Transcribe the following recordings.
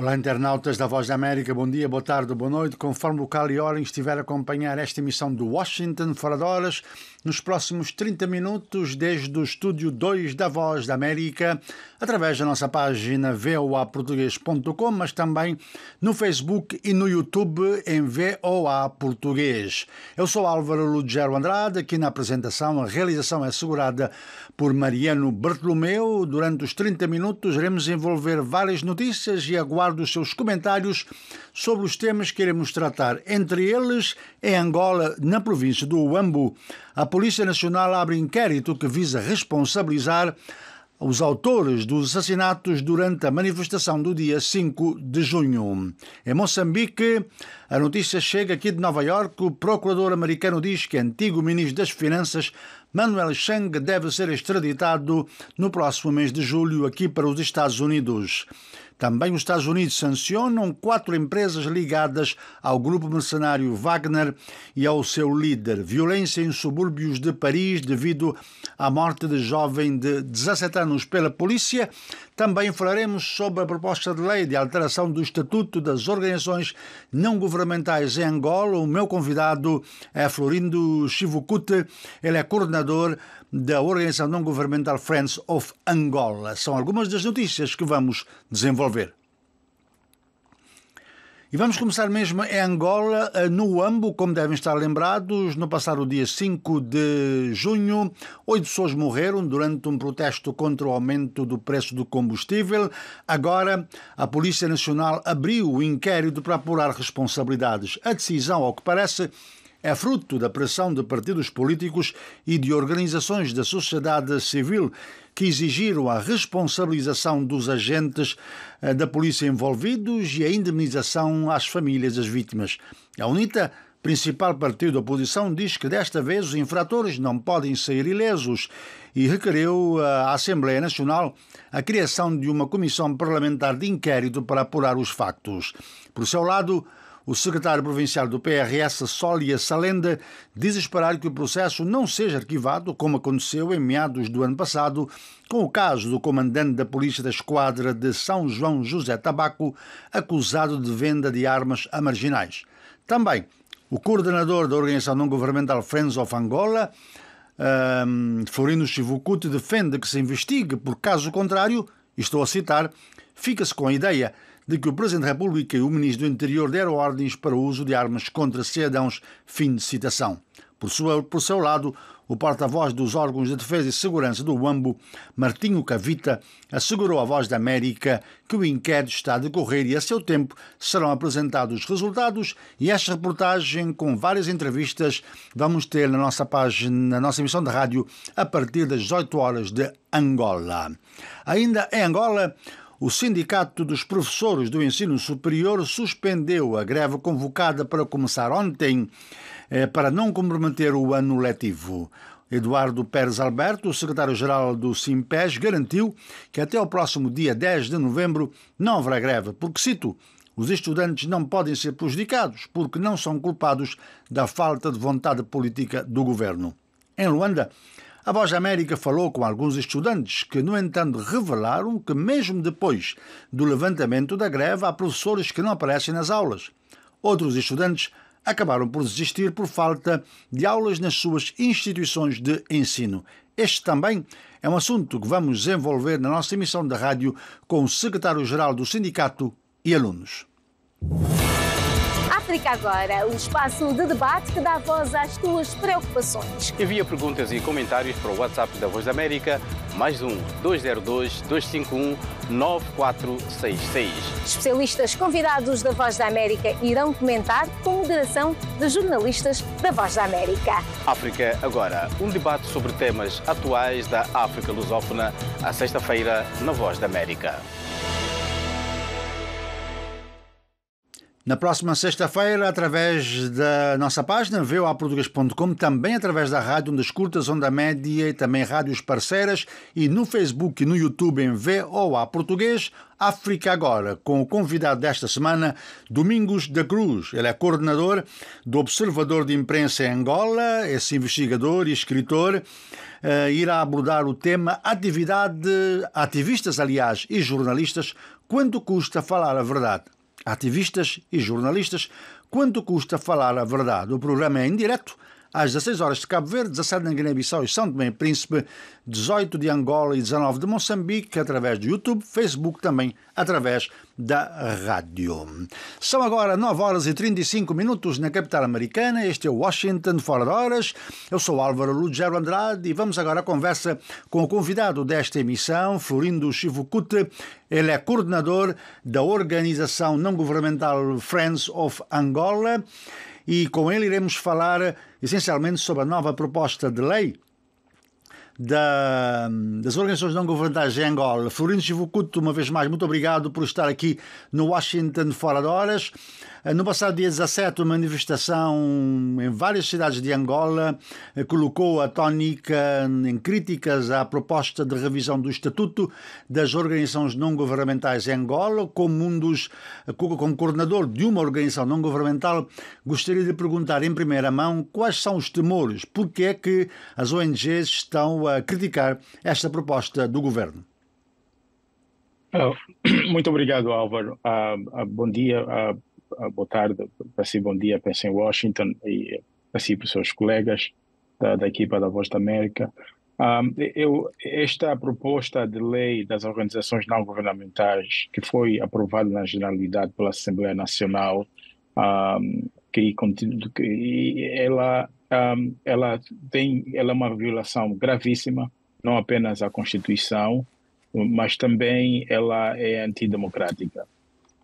Olá, internautas da Voz da América, bom dia, boa tarde, boa noite. Conforme o Cali e estiver a acompanhar esta emissão do Washington Fora de Horas, nos próximos 30 minutos desde o estúdio 2 da Voz da América, através da nossa página voaportuguês.com, mas também no Facebook e no YouTube em VOA Português. Eu sou Álvaro Lugero Andrade, aqui na apresentação a realização é assegurada por Mariano Bartolomeu. Durante os 30 minutos iremos envolver várias notícias e aguardo os seus comentários sobre os temas que iremos tratar, entre eles em Angola, na província do Uambo, a Polícia Nacional abre inquérito que visa responsabilizar os autores dos assassinatos durante a manifestação do dia 5 de junho. Em Moçambique, a notícia chega aqui de Nova York. O procurador americano diz que é antigo ministro das Finanças Manuel Chang deve ser extraditado no próximo mês de julho aqui para os Estados Unidos. Também os Estados Unidos sancionam quatro empresas ligadas ao grupo mercenário Wagner e ao seu líder. Violência em subúrbios de Paris devido à morte de jovem de 17 anos pela polícia. Também falaremos sobre a proposta de lei de alteração do Estatuto das Organizações Não Governamentais em Angola. O meu convidado é Florindo Chivucute, ele é coordenador da Organização Não Governamental Friends of Angola. São algumas das notícias que vamos desenvolver. E vamos começar mesmo em Angola, eh, no Uambo, como devem estar lembrados, no passado dia 5 de junho, oito pessoas morreram durante um protesto contra o aumento do preço do combustível. Agora, a Polícia Nacional abriu o inquérito para apurar responsabilidades. A decisão, ao que parece, é fruto da pressão de partidos políticos e de organizações da sociedade civil que exigiram a responsabilização dos agentes eh, da polícia envolvidos e a indemnização às famílias das vítimas. A UNITA principal partido da oposição diz que desta vez os infratores não podem sair ilesos e requereu eh, à Assembleia Nacional a criação de uma comissão parlamentar de inquérito para apurar os factos. Por seu lado, o secretário provincial do PRS, Sólia Salenda, diz esperar que o processo não seja arquivado, como aconteceu em meados do ano passado, com o caso do comandante da Polícia da Esquadra de São João José Tabaco, acusado de venda de armas a marginais. Também, o coordenador da organização não-governamental Friends of Angola, um, Florino Chivucuti, defende que se investigue, por caso contrário, estou a citar, fica-se com a ideia de que o Presidente da República e o Ministro do Interior deram ordens para o uso de armas contra cidadãos. Fim de citação. Por seu, por seu lado, o porta-voz dos órgãos de defesa e segurança do Uambo, Martinho Cavita, assegurou à Voz da América que o inquérito está a decorrer e, a seu tempo, serão apresentados os resultados. E esta reportagem, com várias entrevistas, vamos ter na nossa página, na nossa emissão de rádio, a partir das 18 horas de Angola. Ainda em Angola, o Sindicato dos Professores do Ensino Superior suspendeu a greve convocada para começar ontem eh, para não comprometer o ano letivo. Eduardo Pérez Alberto, secretário-geral do Simpes, garantiu que até o próximo dia 10 de novembro não haverá greve, porque, cito, os estudantes não podem ser prejudicados porque não são culpados da falta de vontade política do governo. Em Luanda, a Voz da América falou com alguns estudantes que, no entanto, revelaram que, mesmo depois do levantamento da greve, há professores que não aparecem nas aulas. Outros estudantes acabaram por desistir por falta de aulas nas suas instituições de ensino. Este também é um assunto que vamos desenvolver na nossa emissão de rádio com o secretário-geral do sindicato e alunos. África Agora, o espaço de debate que dá voz às tuas preocupações. Envia perguntas e comentários para o WhatsApp da Voz da América, mais um 202 251 9466. Especialistas convidados da Voz da América irão comentar com moderação de jornalistas da Voz da América. África Agora, um debate sobre temas atuais da África lusófona, à sexta-feira, na Voz da América. Na próxima sexta-feira, através da nossa página voaportugues.com, também através da rádio Ondas Curtas, Onda Média e também rádios parceiras e no Facebook e no YouTube em VOA Português, África Agora, com o convidado desta semana, Domingos da Cruz. Ele é coordenador do Observador de Imprensa em Angola, esse investigador e escritor uh, irá abordar o tema atividade, ativistas, aliás, e jornalistas, quanto custa falar a verdade ativistas e jornalistas quanto custa falar a verdade. O programa é em direto às 16 horas de Cabo Verde, 17 na Guiné-Bissau e São Tomé e Príncipe, 18 de Angola e 19 de Moçambique, através do YouTube, Facebook também, através da rádio. São agora 9 horas e 35 minutos na capital americana. Este é Washington Fora de Horas. Eu sou Álvaro Lugero Andrade e vamos agora à conversa com o convidado desta emissão, Florindo Chivucute. Ele é coordenador da organização não governamental Friends of Angola e com ele iremos falar essencialmente sobre a nova proposta de lei da, das organizações não governamentais em Angola. Florindo Chivucuto, uma vez mais, muito obrigado por estar aqui no Washington Fora de Horas. Eh, no passado dia 17, uma manifestação em várias cidades de Angola eh, colocou a tónica em críticas à proposta de revisão do Estatuto das Organizações Não Governamentais em Angola. Como um dos eh, como coordenador de uma organização não governamental, gostaria de perguntar em primeira mão quais são os temores, porque é que as ONGs estão a criticar esta proposta do governo. Ah, muito obrigado, Álvaro. Ah, ah, bom dia uh, ah, boa tarde, passei bom dia pensei em Washington e passei para os seus colegas da, da equipa da Voz da América. Um, ah, eu, esta proposta de lei das organizações não governamentais, que foi aprovada na generalidade pela Assembleia Nacional, um, ah, que, que ela, um, ela, tem, ela é uma violação gravíssima, não apenas à Constituição, mas também ela é antidemocrática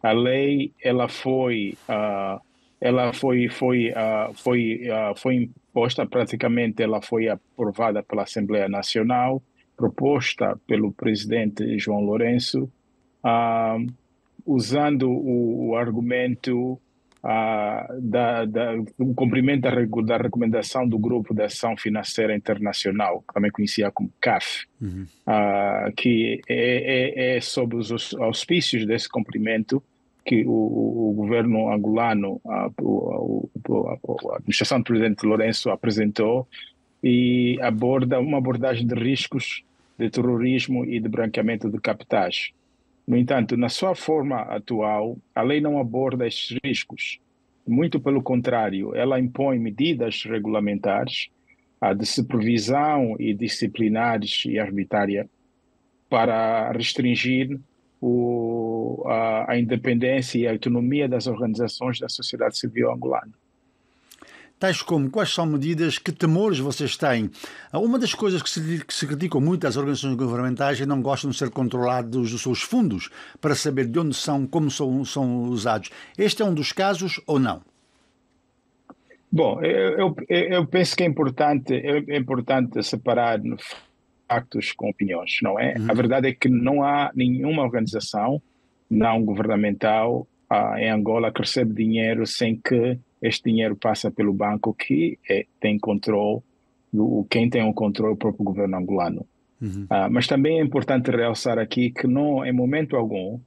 a lei ela foi uh, ela foi foi uh, foi uh, foi imposta praticamente ela foi aprovada pela Assembleia Nacional proposta pelo presidente João Lourenço usando o, o argumento da, da, o cumprimento da, da, recomendação do Grupo de Ação Financeira Internacional, que também conhecia como CAF, uhum. que é, é, é, sob os auspícios desse cumprimento que o, o, governo angolano, a, a, administração do presidente Lourenço apresentou e aborda uma abordagem de riscos de terrorismo e de branqueamento de capitais. No entanto, na sua forma atual, a lei não aborda estes riscos. Muito pelo contrário, ela impõe medidas regulamentares, a de supervisão e disciplinares e arbitrária para restringir o, a, a, independência e a autonomia das organizações da sociedade civil angolana tais como quais são medidas, que temores vocês têm. Ah, uma das coisas que se, que se criticam muito às organizações governamentais é que não gostam de ser controlados os seus fundos para saber de onde são, como são, são usados. Este é um dos casos ou não? Bom, eu, eu, penso que é importante, é, é importante separar factos com opiniões, não é? Uhum. A verdade é que não há nenhuma organização não governamental ah, em Angola que recebe dinheiro sem que este dinheiro passa pelo banco que é, tem controle, do, quem tem o controle é o próprio governo angolano. Uhum. Ah, mas também é importante realçar aqui que não, em momento algum,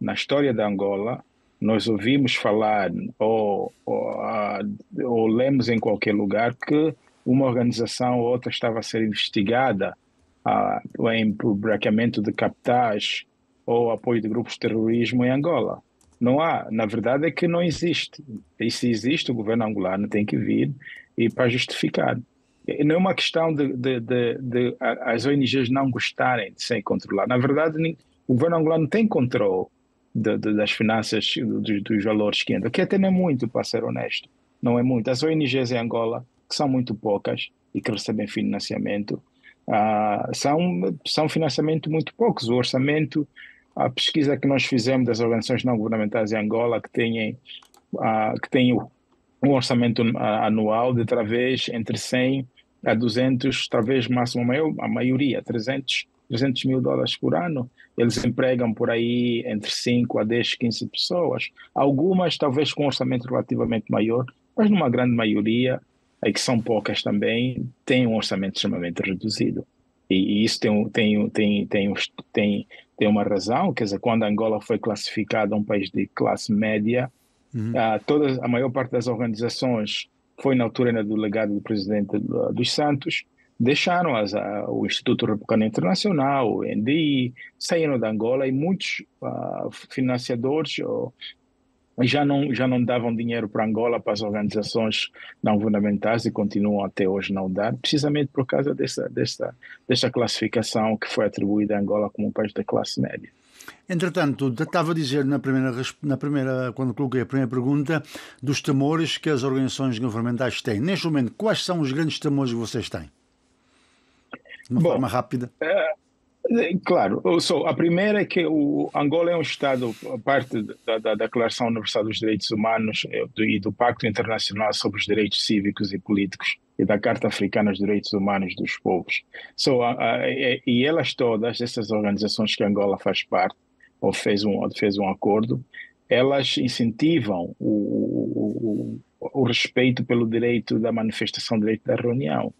na história da Angola, nós ouvimos falar ou, ou, ah, ou lemos em qualquer lugar que uma organização ou outra estava a ser investigada ah, em branqueamento de capitais ou apoio de grupos de terrorismo em Angola. Não há, na verdade é que não existe. E se existe, o governo angolano tem que vir e para justificar. Não é uma questão de, de, de, de as ONGs não gostarem de ser controladas. Na verdade, nem, o governo angolano tem controle das finanças, dos, dos valores que entram, que até não é muito, para ser honesto. Não é muito. As ONGs em Angola, que são muito poucas e que recebem financiamento, ah, são, são financiamento muito poucos. O orçamento a pesquisa que nós fizemos das organizações não governamentais em Angola que têm, uh, que têm um orçamento ah, anual de talvez entre 100 a 200, talvez máximo maior, a maioria, 300, 300 mil dólares por ano. Eles empregam por aí entre 5 a 10, 15 pessoas. Algumas talvez com um orçamento relativamente maior, mas numa grande maioria, e que são poucas também, têm um orçamento extremamente reduzido. E, e isso tem, tem, tem, tem, tem, tem uma razão, quer dizer, quando Angola foi classificada um país de classe média, uhum. uh, a maior parte das organizações, foi na altura ainda né, do legado do presidente dos Santos, deixaram as, ah, o Instituto Republicano Internacional, o NDI, saíram da Angola e muitos uh, financiadores ou já não, já não davam dinheiro para Angola, para as organizações não governamentais e continuam até hoje não dar, precisamente por causa dessa, dessa, dessa classificação que foi atribuída a Angola como um país da classe média. Entretanto, estava a dizer na primeira, na primeira, quando coloquei a primeira pergunta, dos temores que as organizações governamentais têm. Neste momento, quais são os grandes temores que vocês têm? De uma Bom, forma rápida. É... Claro, sou a primeira é que o Angola é um Estado, parte da, da Declaração Universal dos Direitos Humanos eh, do, e do Pacto Internacional sobre os Direitos Cívicos e Políticos e da Carta Africana dos Direitos Humanos dos Povos. So, a, a, é, e elas todas, essas organizações que Angola faz parte, ou fez um, fez um acordo, elas incentivam o, o, o, o respeito pelo direito da manifestação, direito da reunião.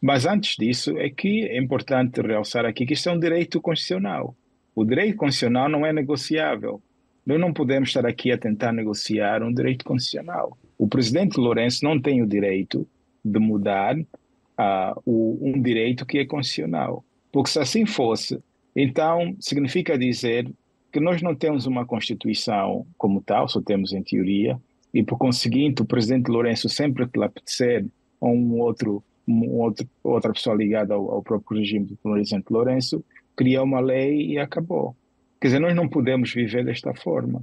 Mas antes disso, é que é importante realçar aqui que isto é um direito constitucional. O direito constitucional não é negociável. Nós não podemos estar aqui a tentar negociar um direito constitucional. O presidente Lourenço não tem o direito de mudar uh, o, um direito que é constitucional. Porque se assim fosse, então significa dizer que nós não temos uma Constituição como tal, só temos em teoria, e por conseguinte o presidente Lourenço sempre que lhe apetecer ou um outro outro, outra pessoa ligada ao, ao próprio regime do presidente Lourenço, criou uma lei e acabou. Quer dizer, nós não podemos viver desta forma.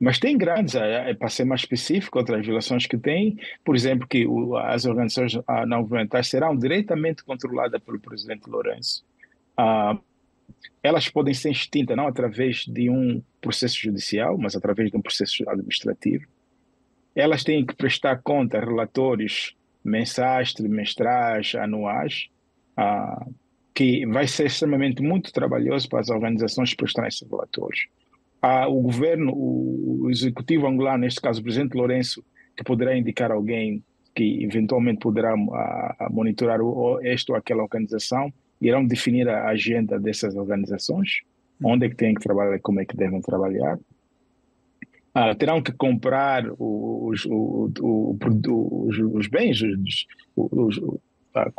Mas tem grandes, é, é para ser mais específico, outras violações que tem, por exemplo, que as organizações ah, não governamentais serão diretamente controladas pelo presidente Lourenço. Ah, elas podem ser extintas não através de um processo judicial, mas através de um processo administrativo. Elas têm que prestar conta, relatórios mensais, trimestrais, anuais, ah, que vai ser extremamente muito trabalhoso para as organizações prestarem esses relatórios. Ah, o governo, o executivo angolano, neste caso o presidente Lourenço, que poderá indicar alguém que eventualmente poderá ah, monitorar esta ou aquela organização, irão definir a agenda dessas organizações, uhum. onde é que têm que trabalhar, e como é que devem trabalhar. Ah, terão que comprar os, os, os bens, os, os, ah,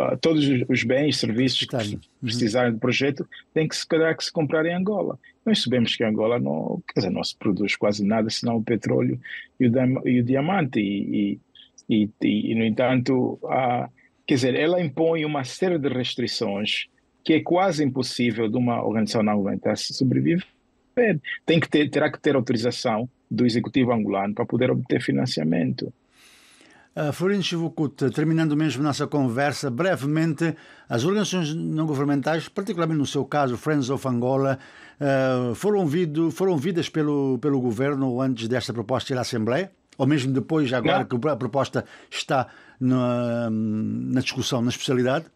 ah, todos os bens, serviços que uhum. precisarem do projeto, tem que se calhar que se comprar em Angola. Nós sabemos que Angola não, quer dizer, não se produz quase nada senão o petróleo e o, e o diamante. E, e, e, no entanto, quer dizer, ela impõe uma série de restrições que é quase impossível de uma organização não governamental sobreviver tem que ter, terá que ter autorização do executivo angolano para poder obter financiamento. Uh, ah, Florin terminando terminando mesmo nossa conversa, brevemente, as organizações não governamentais, particularmente no seu caso, Friends of Angola, uh, foram, ouvido, foram ouvidas pelo, pelo governo antes desta proposta ir à Assembleia? Ou mesmo depois, agora não. que a proposta está na, na discussão, na especialidade?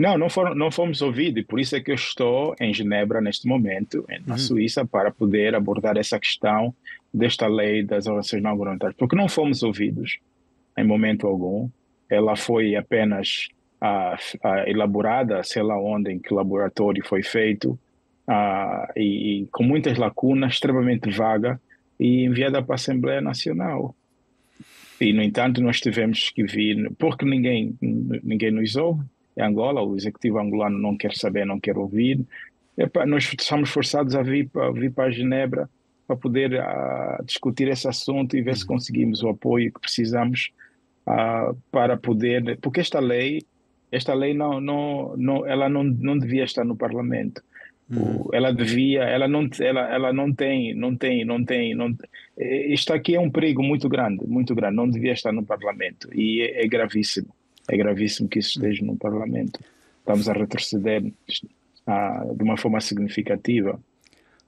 Não, não, foram, não fomos ouvidos, e por isso é que eu estou em Genebra neste momento, na uhum. Suíça, para poder abordar essa questão desta lei das orações não voluntárias, porque não fomos ouvidos em momento algum. Ela foi apenas ah, ah, elaborada, sei lá onde, em que laboratório foi feito, ah, e, e com muitas lacunas, extremamente vaga, e enviada para a Assembleia Nacional. E, no entanto, nós tivemos que vir, porque ninguém, ninguém nos ouve, em Angola, o executivo angolano não quer saber, não quer ouvir. Epa, nós somos forçados a vir, a vir para Genebra para poder uh, discutir esse assunto e ver uhum. se conseguimos o apoio que precisamos uh, para poder, porque esta lei, esta lei não, não, não ela não, não devia estar no parlamento. Uhum. Ela devia, ela não, ela, ela não tem, não tem, não tem, não, eh, isto aqui é um perigo muito grande, muito grande, não devia estar no parlamento e é, é gravíssimo é gravíssimo que isso esteja no Parlamento. Estamos a retroceder ah, de uma forma significativa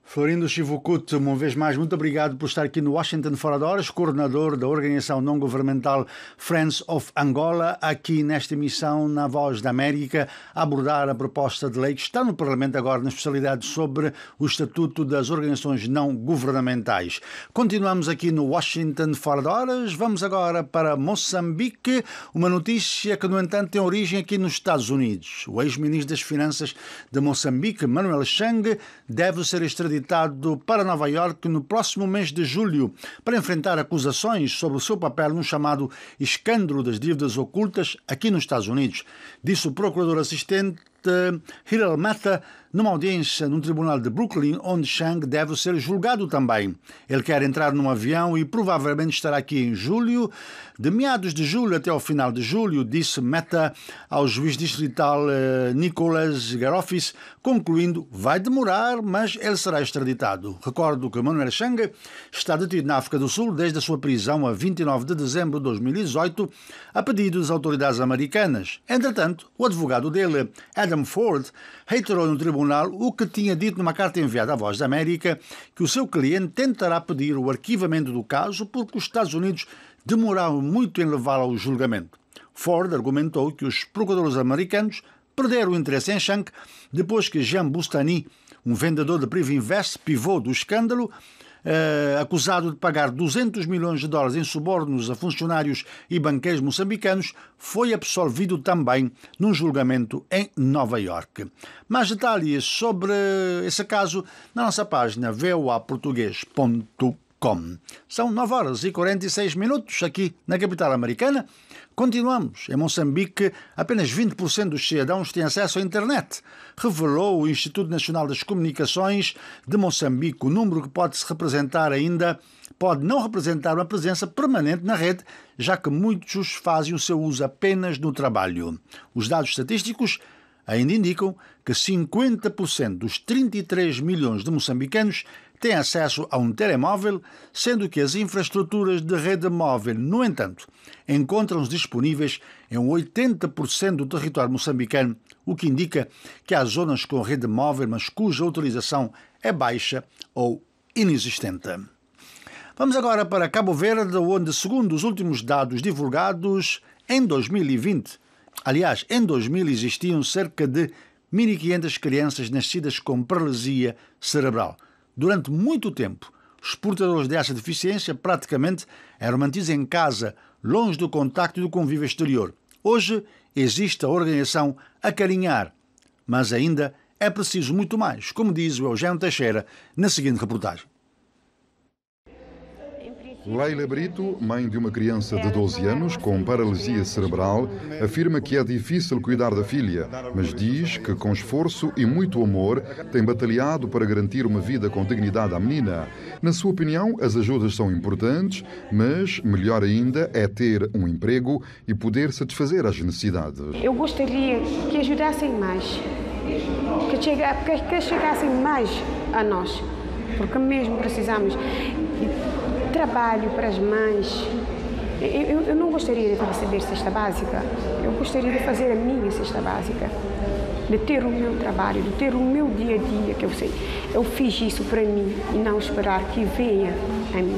Florindo Chivucut, uma vez mais, muito obrigado por estar aqui no Washington Fora de Horas, coordenador da organização não-governamental Friends of Angola, aqui nesta emissão na Voz da América, a abordar a proposta de lei que está no Parlamento agora, na especialidade sobre o Estatuto das Organizações Não-Governamentais. Continuamos aqui no Washington Fora de Horas, vamos agora para Moçambique, uma notícia que, no entanto, tem origem aqui nos Estados Unidos. O ex-ministro das Finanças de Moçambique, Manuel Chang, deve ser extraditado extraditado para Nova York no próximo mês de julho para enfrentar acusações sobre o seu papel no chamado escândalo das dívidas ocultas aqui nos Estados Unidos. Disse o procurador assistente eh, Hiral Mata numa audiência num tribunal de Brooklyn, onde Chang deve ser julgado também. Ele quer entrar num avião e provavelmente estará aqui em julho. De meados de julho até ao final de julho, disse Meta ao juiz distrital eh, Nicholas Garofis, concluindo: vai demorar, mas ele será extraditado. Recordo que Manuel Chang está detido na África do Sul desde a sua prisão a 29 de dezembro de 2018, a pedido das autoridades americanas. Entretanto, o advogado dele, Adam Adam Ford reiterou no tribunal o que tinha dito numa carta enviada à Voz da América, que o seu cliente tentará pedir o arquivamento do caso porque os Estados Unidos demoraram muito em levá-lo ao julgamento. Ford argumentou que os procuradores americanos perderam o interesse em Shank depois que Jean Bustani, um vendedor de Privinvest, pivô do escândalo, uh, acusado de pagar 200 milhões de dólares em subornos a funcionários e banqueiros moçambicanos, foi absolvido também num julgamento em Nova Iorque. Mais detalhes sobre esse caso na nossa página voaportugues.com são 9 horas e 46 minutos aqui na capital americana. Continuamos. Em Moçambique, apenas 20% dos cidadãos têm acesso à internet. Revelou o Instituto Nacional das Comunicações de Moçambique. O número que pode-se representar ainda pode não representar uma presença permanente na rede, já que muitos fazem o seu uso apenas no trabalho. Os dados estatísticos ainda indicam que 50% dos 33 milhões de moçambicanos têm acesso a um telemóvel, sendo que as infraestruturas de rede móvel, no entanto, encontram-se disponíveis em 80% do território moçambicano, o que indica que há zonas com rede móvel, mas cuja utilização é baixa ou inexistente. Vamos agora para Cabo Verde, onde, segundo os últimos dados divulgados, em 2020, aliás, em 2000 existiam cerca de 1.500 crianças nascidas com paralisia cerebral. Durante muito tempo, os portadores dessa deficiência praticamente eram mantidos em casa, longe do contacto e do convívio exterior. Hoje existe a organização Acarinhar, mas ainda é preciso muito mais, como diz o Eugênio Teixeira na seguinte reportagem. Leila Brito, mãe de uma criança de 12 anos com paralisia cerebral, afirma que é difícil cuidar da filha, mas diz que, com esforço e muito amor, tem batalhado para garantir uma vida com dignidade à menina. Na sua opinião, as ajudas são importantes, mas melhor ainda é ter um emprego e poder satisfazer as necessidades. Eu gostaria que ajudassem mais, que, que chegassem mais a nós, porque mesmo precisamos trabalho para as mães. Eu, eu, não gostaria de receber cesta básica, eu gostaria de fazer a minha cesta básica, de ter o meu trabalho, de ter o meu dia a dia, que eu sei. Eu fiz isso para mim e não esperar que venha a mim.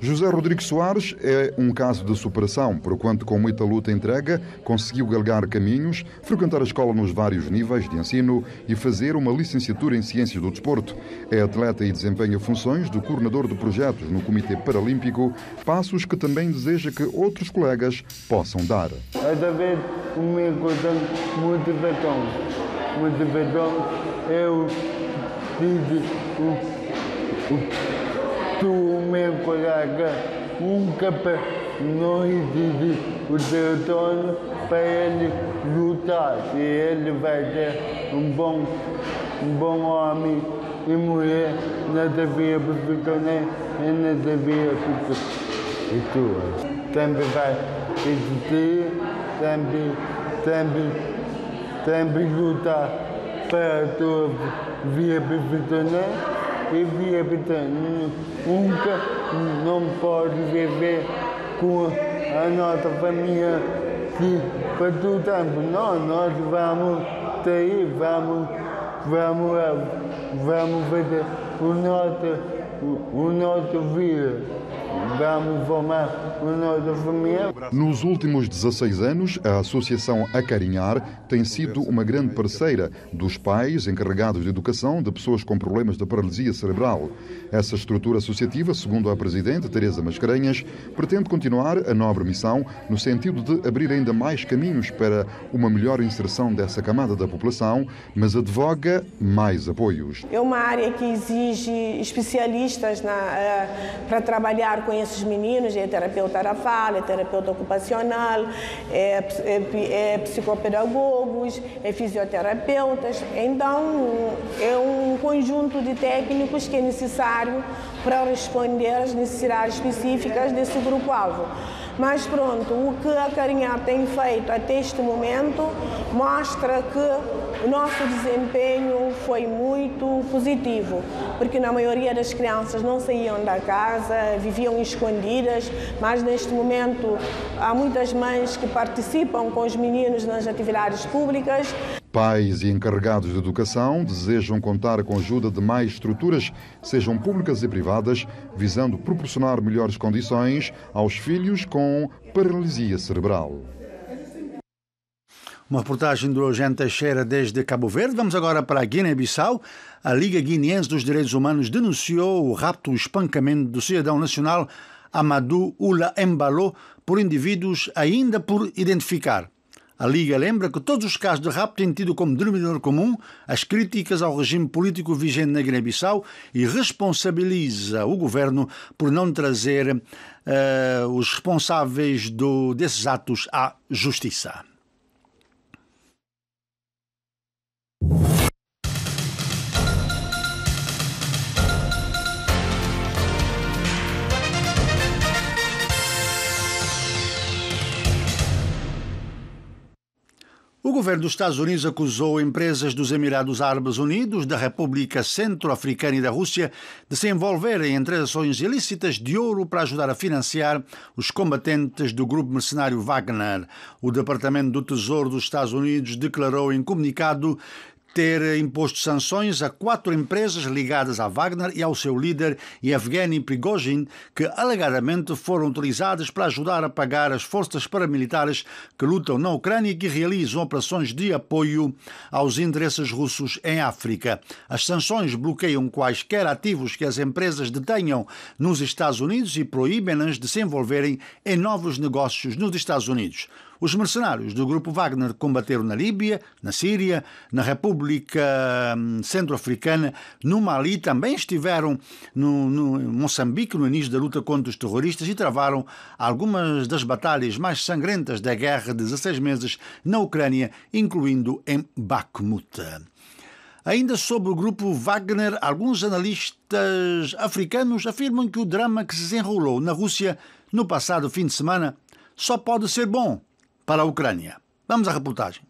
José Rodrigues Soares é um caso de superação, por quanto com muita luta entrega conseguiu galgar caminhos, frequentar a escola nos vários níveis de ensino e fazer uma licenciatura em Ciências do Desporto. É atleta e desempenha funções de coordenador de projetos no Comitê Paralímpico, passos que também deseja que outros colegas possam dar. Através de uma motivação. Motivação, eu o, o tu me pagar nunca não nós o dono para ele lutar e ele vai ser um bom, um bom homem e mulher nessa via profissional e nessa via e tu. Sempre vai existir, sempre, sempre, sempre lutar para a tua via profissional e nunca não pode viver com a nossa família que, para todo tempo. Não, nós vamos sair, vamos, vamos, vamos fazer o nosso o nosso filho. Vamos formar família. Nos últimos 16 anos, a Associação Acarinhar tem sido uma grande parceira dos pais encarregados de educação de pessoas com problemas de paralisia cerebral. Essa estrutura associativa, segundo a Presidente Teresa Mascarenhas, pretende continuar a nobre missão no sentido de abrir ainda mais caminhos para uma melhor inserção dessa camada da população, mas advoga mais apoios. É uma área que exige especialistas especialistas eh, para trabalhar com esses meninos, é terapeuta da fala, é terapeuta ocupacional, é, é, é psicopedagogos, é fisioterapeutas. Então, é um conjunto de técnicos que é necessário para responder às necessidades específicas desse grupo-alvo. Mas pronto, o que a Carinha tem feito até este momento mostra que o nosso desempenho foi muito positivo, porque na maioria das crianças não saíam da casa, viviam escondidas, mas neste momento há muitas mães que participam com os meninos nas atividades públicas. Pais e encarregados de educação desejam contar com a ajuda de mais estruturas, sejam públicas e privadas, visando proporcionar melhores condições aos filhos com paralisia cerebral. Uma reportagem do Eugênio Teixeira desde Cabo Verde. Vamos agora para Guiné-Bissau. A Liga Guineense dos Direitos Humanos denunciou o rapto e espancamento do cidadão nacional Amadou Ula Embalo por indivíduos ainda por identificar. A Liga lembra que todos os casos de rapto têm tido como denominador comum as críticas ao regime político vigente na Guiné-Bissau e responsabiliza o governo por não trazer uh, os responsáveis do, desses atos à justiça. governo dos Estados Unidos acusou empresas dos Emirados Árabes Unidos, da República Centro-Africana e da Rússia de se envolverem em transações ilícitas de ouro para ajudar a financiar os combatentes do grupo mercenário Wagner. O Departamento do Tesouro dos Estados Unidos declarou em comunicado ter imposto sanções a quatro empresas ligadas a Wagner e ao seu líder Yevgeny Prigozhin, que alegadamente foram utilizadas para ajudar a pagar as forças paramilitares que lutam na Ucrânia e que realizam operações de apoio aos interesses russos em África. As sanções bloqueiam quaisquer ativos que as empresas detenham nos Estados Unidos e proíbem-nas de se envolverem em novos negócios nos Estados Unidos. Os mercenários do grupo Wagner combateram na Líbia, na Síria, na República hum, Centro-Africana, no Mali, também estiveram no, no Moçambique no início da luta contra os terroristas e travaram algumas das batalhas mais sangrentas da guerra de 16 meses na Ucrânia, incluindo em Bakhmut. Ainda sobre o grupo Wagner, alguns analistas africanos afirmam que o drama que se desenrolou na Rússia no passado fim de semana só pode ser bom para a Ucrânia. Vamos à reportagem.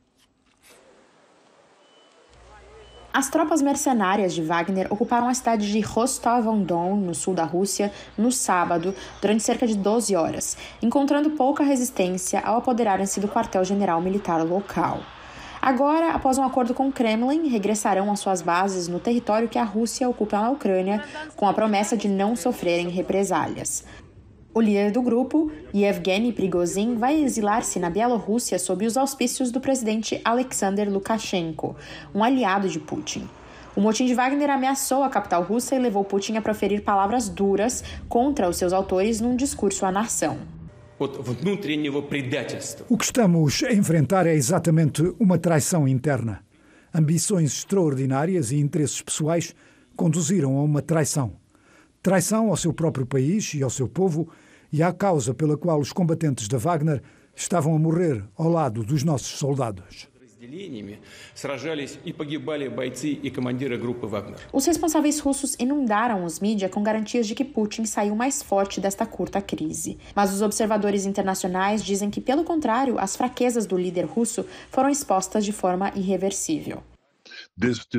As tropas mercenárias de Wagner ocuparam a cidade de Rostov-on-Don, no sul da Rússia, no sábado, durante cerca de 12 horas, encontrando pouca resistência ao apoderarem-se do quartel-general militar local. Agora, após um acordo com o Kremlin, regressarão às suas bases no território que a Rússia ocupa na Ucrânia, com a promessa de não sofrerem represálias. O líder do grupo, Yevgeny Prigozhin, vai exilar-se na Bielorrússia sob os auspícios do presidente Alexander Lukashenko, um aliado de Putin. O motim de Wagner ameaçou a capital russa e levou Putin a proferir palavras duras contra os seus autores num discurso à nação. O que estamos a enfrentar é exatamente uma traição interna. Ambições extraordinárias e interesses pessoais conduziram a uma traição. Traição ao seu próprio país e ao seu povo e à causa pela qual os combatentes da Wagner estavam a morrer ao lado dos nossos soldados. Os responsáveis russos inundaram os mídias com garantias de que Putin saiu mais forte desta curta crise. Mas os observadores internacionais dizem que, pelo contrário, as fraquezas do líder russo foram expostas de forma irreversível.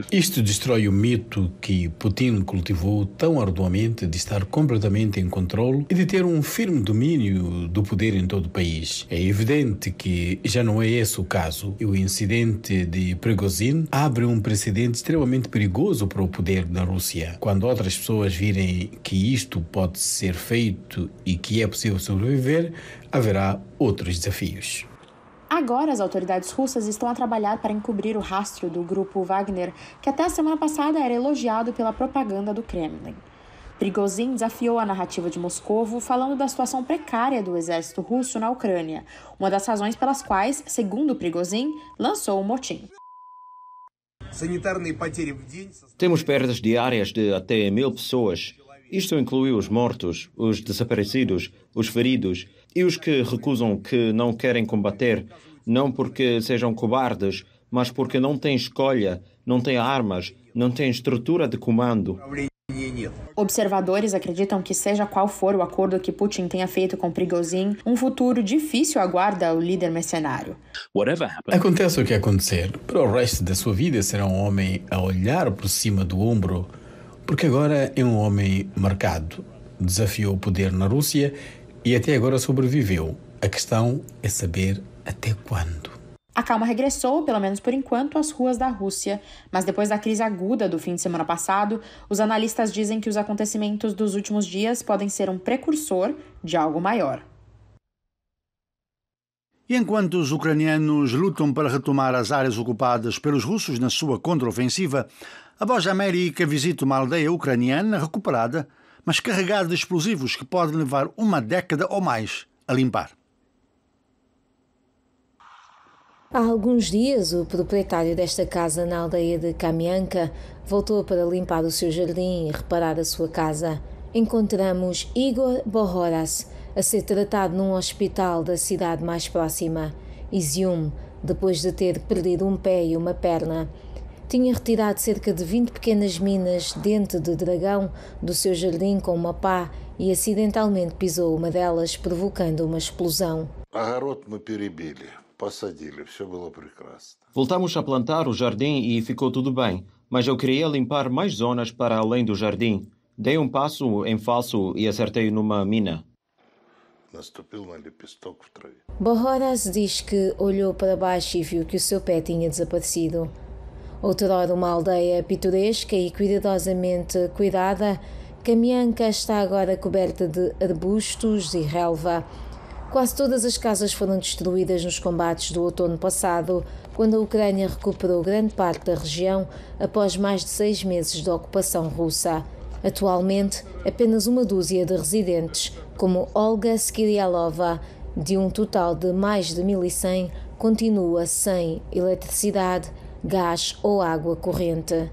Isto destrói o mito que Putin cultivou tão arduamente de estar completamente em controle e de ter um firme domínio do poder em todo o país. É evidente que já não é esse o caso e o incidente de Prigozhin abre um precedente extremamente perigoso para o poder da Rússia. Quando outras pessoas virem que isto pode ser feito e que é possível sobreviver, haverá outros desafios. Agora, as autoridades russas estão a trabalhar para encobrir o rastro do grupo Wagner, que até a semana passada era elogiado pela propaganda do Kremlin. Prigozhin desafiou a narrativa de Moscovo, falando da situação precária do exército russo na Ucrânia, uma das razões pelas quais, segundo Prigozhin, lançou o motim. Temos perdas diárias de até mil pessoas. Isto inclui os mortos, os desaparecidos, os feridos e os que recusam que não querem combater, não porque sejam cobardes, mas porque não têm escolha, não têm armas, não têm estrutura de comando. Observadores acreditam que, seja qual for o acordo que Putin tenha feito com Prigozhin, um futuro difícil aguarda o líder mercenário. Acontece o que acontecer, para o resto da sua vida será um homem a olhar por cima do ombro, porque agora é um homem marcado. Desafiou o poder na Rússia e até agora sobreviveu. A questão é saber até quando. A calma regressou, pelo menos por enquanto, às ruas da Rússia, mas depois da crise aguda do fim de semana passado, os analistas dizem que os acontecimentos dos últimos dias podem ser um precursor de algo maior. E enquanto os ucranianos lutam para retomar as áreas ocupadas pelos russos na sua contraofensiva, a voz da América visita uma aldeia ucraniana recuperada mas carregado de explosivos que podem levar uma década ou mais a limpar. Há alguns dias, o proprietário desta casa na aldeia de Camianca voltou para limpar o seu jardim e reparar a sua casa. Encontramos Igor Borhoras a ser tratado num hospital da cidade mais próxima, Izium, depois de ter perdido um pé e uma perna tinha retirado cerca de 20 pequenas minas dente de dragão do seu jardim com uma pá e acidentalmente pisou uma delas, provocando uma explosão. Voltamos a plantar o jardim e ficou tudo bem, mas eu queria limpar mais zonas para além do jardim. Dei um passo em falso e acertei numa mina. Borroras diz que olhou para baixo e viu que o seu pé tinha desaparecido. Outrora uma aldeia pitoresca e cuidadosamente cuidada, Camianca está agora coberta de arbustos e relva. Quase todas as casas foram destruídas nos combates do outono passado, quando a Ucrânia recuperou grande parte da região após mais de seis meses de ocupação russa. Atualmente, apenas uma dúzia de residentes, como Olga Skirialova, de um total de mais de 1.100, continua sem eletricidade gás ou água corrente.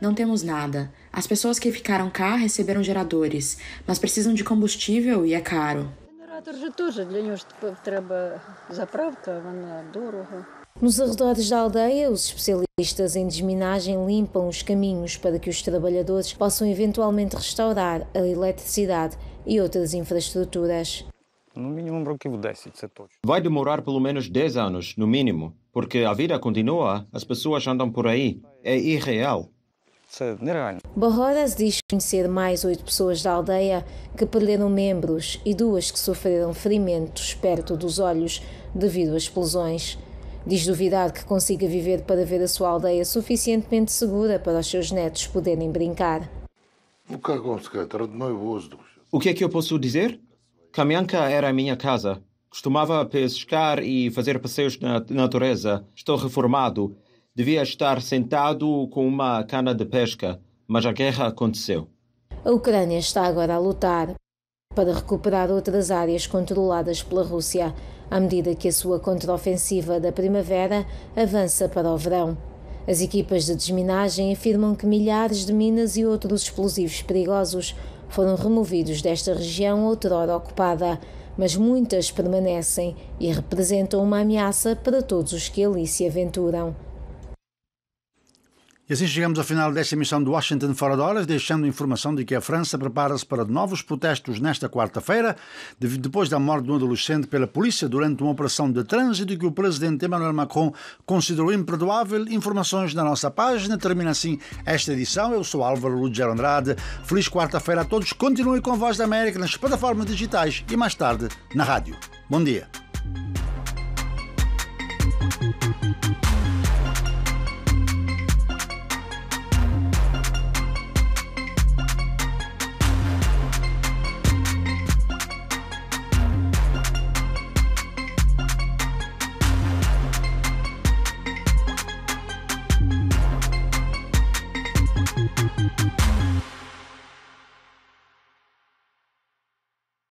Não temos nada. As pessoas que ficaram cá receberam geradores, mas precisam de combustível e é caro. Nos arredores da aldeia, os especialistas em desminagem limpam os caminhos para que os trabalhadores possam eventualmente restaurar a eletricidade e outras infraestruturas no mínimo 10, é Vai demorar pelo menos 10 anos, no mínimo, porque a vida continua, as pessoas andam por aí. É irreal. Це é diz conhecer mais oito pessoas da aldeia que perderam membros e duas que sofreram ferimentos perto dos olhos devido a explosões. Diz duvidar que consiga viver para ver a sua aldeia suficientemente segura para os seus netos poderem brincar. O que é que é eu posso dizer? Kamianka era a minha casa. Costumava pescar e fazer passeios na natureza. Estou reformado. Devia estar sentado com uma cana de pesca, mas a guerra aconteceu. A Ucrânia está agora a lutar para recuperar outras áreas controladas pela Rússia, à medida que a sua contraofensiva da primavera avança para o verão. As equipas de desminagem afirmam que milhares de minas e outros explosivos perigosos foram removidos desta região outrora ocupada, mas muitas permanecem e representam uma ameaça para todos os que ali se aventuram. E assim chegamos ao final desta emissão do Washington Fora de Horas, deixando a informação de que a França prepara-se para novos protestos nesta quarta-feira, depois da morte de um adolescente pela polícia durante uma operação de trânsito que o presidente Emmanuel Macron considerou imperdoável. Informações na nossa página. Termina assim esta edição. Eu sou Álvaro Lugero Andrade. Feliz quarta-feira a todos. Continue com a Voz da América nas plataformas digitais e mais tarde na rádio. Bom dia.